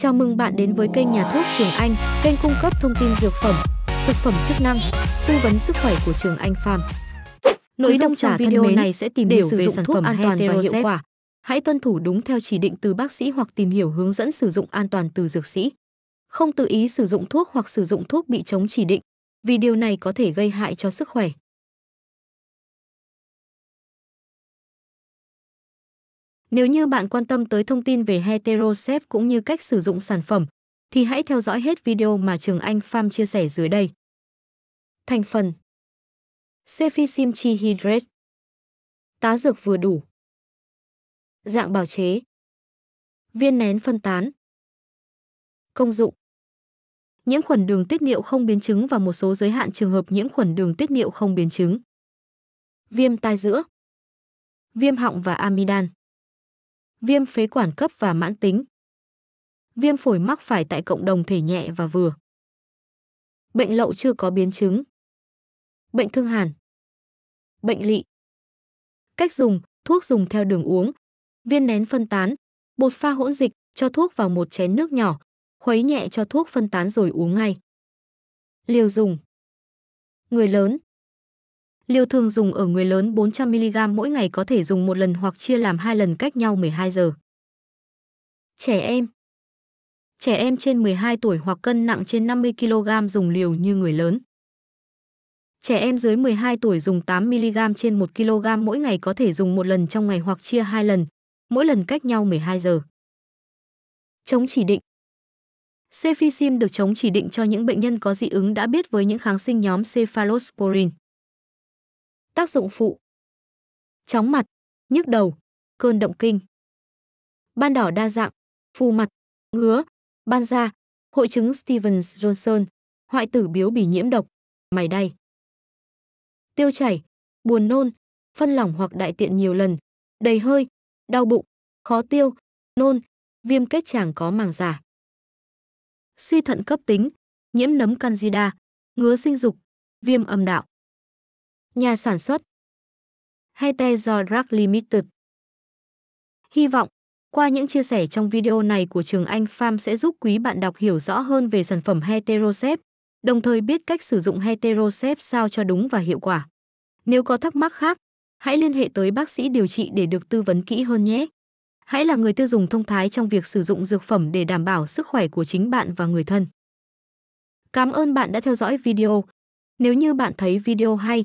Chào mừng bạn đến với kênh Nhà thuốc Trường Anh, kênh cung cấp thông tin dược phẩm, thực phẩm chức năng, tư vấn sức khỏe của Trường Anh Farm. Nội dung trả video mến, này sẽ tìm hiểu về sản thuốc an toàn và hiệu quả. Hãy tuân thủ đúng theo chỉ định từ bác sĩ hoặc tìm hiểu hướng dẫn sử dụng an toàn từ dược sĩ. Không tự ý sử dụng thuốc hoặc sử dụng thuốc bị chống chỉ định, vì điều này có thể gây hại cho sức khỏe. Nếu như bạn quan tâm tới thông tin về Heterosep cũng như cách sử dụng sản phẩm, thì hãy theo dõi hết video mà Trường Anh Pham chia sẻ dưới đây. Thành phần Cefixim chihydrate Tá dược vừa đủ Dạng bào chế Viên nén phân tán Công dụng Nhiễm khuẩn đường tiết niệu không biến chứng và một số giới hạn trường hợp nhiễm khuẩn đường tiết niệu không biến chứng. Viêm tai giữa Viêm họng và amidan viêm phế quản cấp và mãn tính. Viêm phổi mắc phải tại cộng đồng thể nhẹ và vừa. Bệnh lậu chưa có biến chứng. Bệnh thương hàn. Bệnh lị. Cách dùng, thuốc dùng theo đường uống. Viên nén phân tán, bột pha hỗn dịch, cho thuốc vào một chén nước nhỏ, khuấy nhẹ cho thuốc phân tán rồi uống ngay. Liều dùng. Người lớn, Liều thường dùng ở người lớn 400mg mỗi ngày có thể dùng một lần hoặc chia làm hai lần cách nhau 12 giờ. Trẻ em Trẻ em trên 12 tuổi hoặc cân nặng trên 50kg dùng liều như người lớn. Trẻ em dưới 12 tuổi dùng 8mg trên 1kg mỗi ngày có thể dùng một lần trong ngày hoặc chia hai lần, mỗi lần cách nhau 12 giờ. Chống chỉ định Cefixim được chống chỉ định cho những bệnh nhân có dị ứng đã biết với những kháng sinh nhóm cephalosporin. Tác dụng phụ Chóng mặt, nhức đầu, cơn động kinh Ban đỏ đa dạng, phù mặt, ngứa, ban da, hội chứng Stevens-Johnson, hoại tử biếu bị nhiễm độc, mày đay. Tiêu chảy, buồn nôn, phân lỏng hoặc đại tiện nhiều lần, đầy hơi, đau bụng, khó tiêu, nôn, viêm kết tràng có màng giả. Suy thận cấp tính, nhiễm nấm candida, ngứa sinh dục, viêm âm đạo nhà sản xuất Haite Drug Limited. Hy vọng, qua những chia sẻ trong video này của Trường Anh Farm sẽ giúp quý bạn đọc hiểu rõ hơn về sản phẩm Heterosep, đồng thời biết cách sử dụng Heterosep sao cho đúng và hiệu quả. Nếu có thắc mắc khác, hãy liên hệ tới bác sĩ điều trị để được tư vấn kỹ hơn nhé. Hãy là người tiêu dùng thông thái trong việc sử dụng dược phẩm để đảm bảo sức khỏe của chính bạn và người thân. Cảm ơn bạn đã theo dõi video. Nếu như bạn thấy video hay,